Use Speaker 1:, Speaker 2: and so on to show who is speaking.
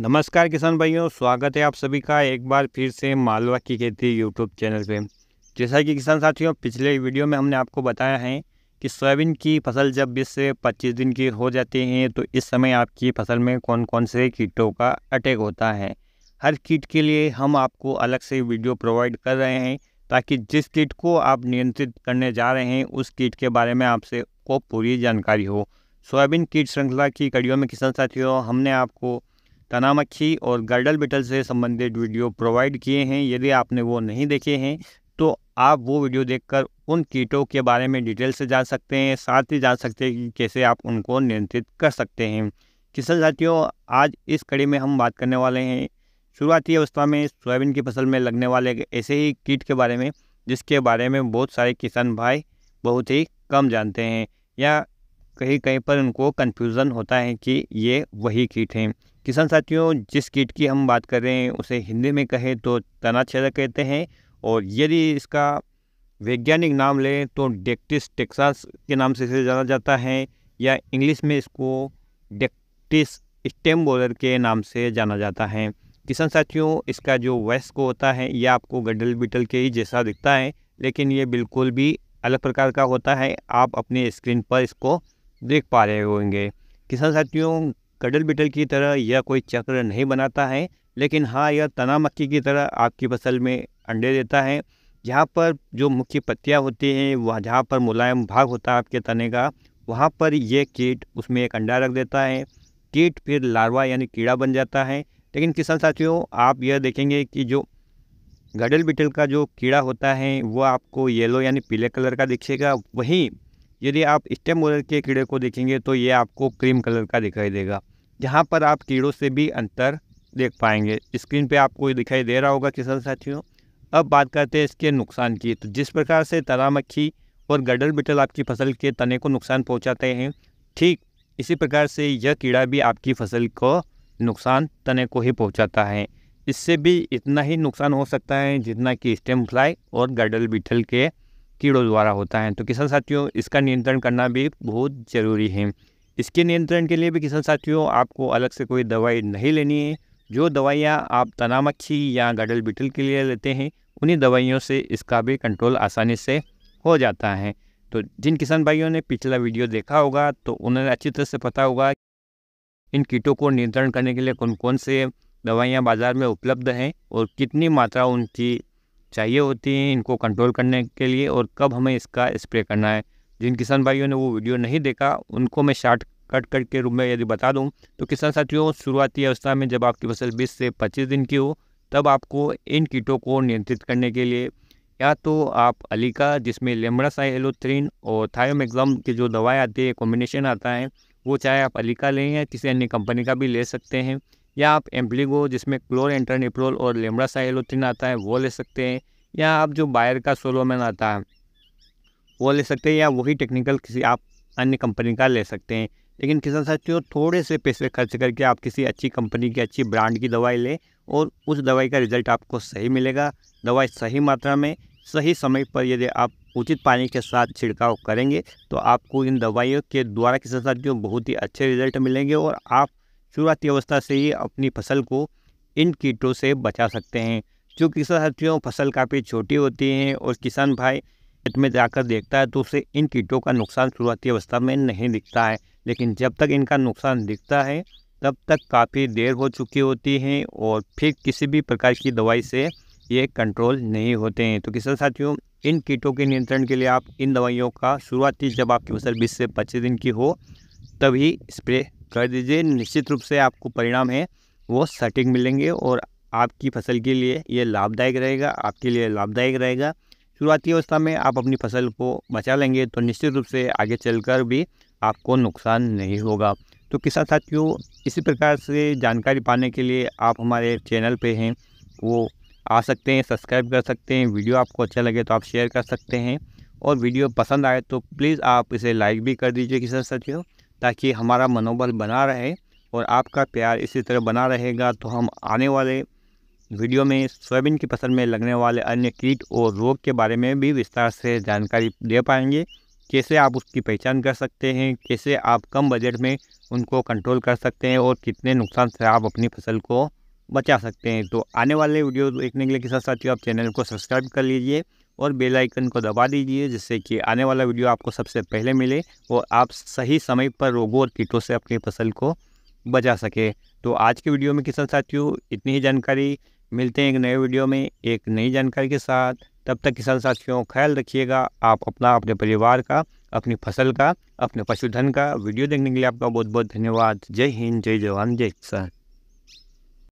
Speaker 1: नमस्कार किसान भाइयों स्वागत है आप सभी का एक बार फिर से मालवा की खेती यूट्यूब चैनल पे जैसा कि किसान साथियों पिछले वीडियो में हमने आपको बताया है कि सोयाबीन की फसल जब 20 से 25 दिन की हो जाती है तो इस समय आपकी फसल में कौन कौन से कीटों का अटैक होता है हर कीट के लिए हम आपको अलग से वीडियो प्रोवाइड कर रहे हैं ताकि जिस कीट को आप नियंत्रित करने जा रहे हैं उस कीट के बारे में आपसे को पूरी जानकारी हो सोयाबीन कीट श्रृंखला की कड़ियों में किसान साथियों हमने आपको तनामक्खी और गर्डल बिटल से संबंधित वीडियो प्रोवाइड किए हैं यदि आपने वो नहीं देखे हैं तो आप वो वीडियो देखकर उन कीटों के बारे में डिटेल से जान सकते हैं साथ ही जान सकते हैं कि कैसे आप उनको नियंत्रित कर सकते हैं किसान साथियों आज इस कड़ी में हम बात करने वाले हैं शुरुआती अवस्था में सोयाबीन की फसल में लगने वाले ऐसे ही कीट के बारे में जिसके बारे में बहुत सारे किसान भाई बहुत ही कम जानते हैं या कहीं कहीं पर उनको कन्फ्यूज़न होता है कि ये वही कीट हैं किसान साथियों जिस कीट की हम बात कर रहे हैं उसे हिंदी में कहें तो तनाछेदक कहते हैं और यदि इसका वैज्ञानिक नाम लें तो डेक्टिस टेक्सास के नाम से इसे जाना जाता है या इंग्लिश में इसको डेक्टिस स्टेम बोलर के नाम से जाना जाता है किसान साथियों इसका जो वयस्क होता है यह आपको गड्डल बिटल के ही जैसा दिखता है लेकिन ये बिल्कुल भी अलग प्रकार का होता है आप अपने स्क्रीन पर इसको देख पा रहे होंगे किसान साथियों कडल बिटल की तरह यह कोई चक्र नहीं बनाता है लेकिन हाँ यह तना मक्की की तरह आपकी फसल में अंडे देता है जहाँ पर जो मुख्य पत्तियाँ होती हैं वह जहाँ पर मुलायम भाग होता है आपके तने का वहाँ पर यह कीट उसमें एक अंडा रख देता है कीट फिर लार्वा यानी कीड़ा बन जाता है लेकिन किसान साथियों आप यह देखेंगे कि जो गडल बिटल का जो कीड़ा होता है वह आपको येलो यानी पीले कलर का दिखेगा वहीं यदि आप स्टेम मोलर के कीड़े को देखेंगे तो ये आपको क्रीम कलर का दिखाई देगा जहाँ पर आप कीड़ों से भी अंतर देख पाएंगे स्क्रीन पे आपको दिखाई दे रहा होगा किसान साथियों अब बात करते हैं इसके नुकसान की तो जिस प्रकार से तना मक्खी और गडल बिटल आपकी फसल के तने को नुकसान पहुँचाते हैं ठीक इसी प्रकार से यह कीड़ा भी आपकी फसल को नुकसान तने को ही पहुँचाता है इससे भी इतना ही नुकसान हो सकता है जितना कि स्टेम फ्लाई और गडल बिटल के कीड़ों द्वारा होता है तो किसान साथियों इसका नियंत्रण करना भी बहुत ज़रूरी है इसके नियंत्रण के लिए भी किसान साथियों आपको अलग से कोई दवाई नहीं लेनी है जो दवाइयाँ आप तना मच्छी या गडल बिटल के लिए लेते हैं उन्हीं दवाइयों से इसका भी कंट्रोल आसानी से हो जाता है तो जिन किसान भाइयों ने पिछला वीडियो देखा होगा तो उन्हें अच्छी तरह से पता होगा इन कीटों को नियंत्रण करने के लिए कौन कौन से दवाइयाँ बाज़ार में उपलब्ध हैं और कितनी मात्रा उनकी चाहिए होती हैं इनको कंट्रोल करने के लिए और कब हमें इसका स्प्रे करना है जिन किसान भाइयों ने वो वीडियो नहीं देखा उनको मैं शार्ट कट कट के रूप में यदि बता दूं तो किसान साथियों शुरुआती अवस्था में जब आपकी फसल 20 से 25 दिन की हो तब आपको इन कीटों को नियंत्रित करने के लिए या तो आप अलीका जिसमें लेमड़ासाई एलोथ्रीन और थायोमेग्जाम की जो दवाएँ आती है कॉम्बिनेशन आता है वो चाहे आप अलीका लें या किसी अन्य कंपनी का भी ले सकते हैं या आप एम्पलीगो जिसमें क्लोर एंट्रानिप्रोल और लेमड़ा साइलोथिन आता है वो ले सकते हैं या आप जो बायर का सोलोमैन आता है वो ले सकते हैं या वही टेक्निकल किसी आप अन्य कंपनी का ले सकते हैं लेकिन किसान साथियों थोड़े से पैसे खर्च करके आप किसी अच्छी कंपनी की अच्छी ब्रांड की दवाई लें और उस दवाई का रिज़ल्ट आपको सही मिलेगा दवाई सही मात्रा में सही समय पर यदि आप उचित पानी के साथ छिड़काव करेंगे तो आपको इन दवाइयों के द्वारा किसान साथियों बहुत ही अच्छे रिजल्ट मिलेंगे और आप शुरुआती अवस्था से ही अपनी फसल को इन कीटों से बचा सकते हैं जो किसान साथियों फसल काफ़ी छोटी होती है और किसान भाई खेत में जाकर देखता है तो उसे इन कीटों का नुकसान शुरुआती अवस्था में नहीं दिखता है लेकिन जब तक इनका नुकसान दिखता है तब तक काफ़ी देर हो चुकी होती है और फिर किसी भी प्रकार की दवाई से ये कंट्रोल नहीं होते हैं तो किसान साथियों इन कीटों के नियंत्रण के लिए आप इन दवाइयों का शुरुआती जब आपकी फसल बीस से पच्चीस दिन की हो तभी स्प्रे कर दीजिए निश्चित रूप से आपको परिणाम है वो सटीक मिलेंगे और आपकी फसल के लिए ये लाभदायक रहेगा आपके लिए लाभदायक रहेगा शुरुआती अवस्था में आप अपनी फसल को बचा लेंगे तो निश्चित रूप से आगे चलकर भी आपको नुकसान नहीं होगा तो किसान साथियों इसी प्रकार से जानकारी पाने के लिए आप हमारे चैनल पे हैं वो आ सकते हैं सब्सक्राइब कर सकते हैं वीडियो आपको अच्छा लगे तो आप शेयर कर सकते हैं और वीडियो पसंद आए तो प्लीज़ आप इसे लाइक भी कर दीजिए किसान साथियों ताकि हमारा मनोबल बना रहे और आपका प्यार इसी तरह बना रहेगा तो हम आने वाले वीडियो में सोयाबीन की फसल में लगने वाले अन्य कीट और रोग के बारे में भी विस्तार से जानकारी दे पाएंगे कैसे आप उसकी पहचान कर सकते हैं कैसे आप कम बजट में उनको कंट्रोल कर सकते हैं और कितने नुकसान से आप अपनी फसल को बचा सकते हैं तो आने वाले वीडियो देखने के लिए किसान साथियों आप चैनल को सब्सक्राइब कर लीजिए और बेल आइकन को दबा दीजिए जिससे कि आने वाला वीडियो आपको सबसे पहले मिले और आप सही समय पर रोगों और कीटों से अपनी फसल को बचा सके तो आज के वीडियो में किसान साथियों इतनी ही जानकारी मिलते हैं एक नए वीडियो में एक नई जानकारी के साथ तब तक किसान साथियों ख्याल रखिएगा आप अपना अपने परिवार का अपनी फसल का अपने पशुधन का वीडियो देखने के लिए आपका बहुत बहुत धन्यवाद जय हिंद जय जवान जय किसान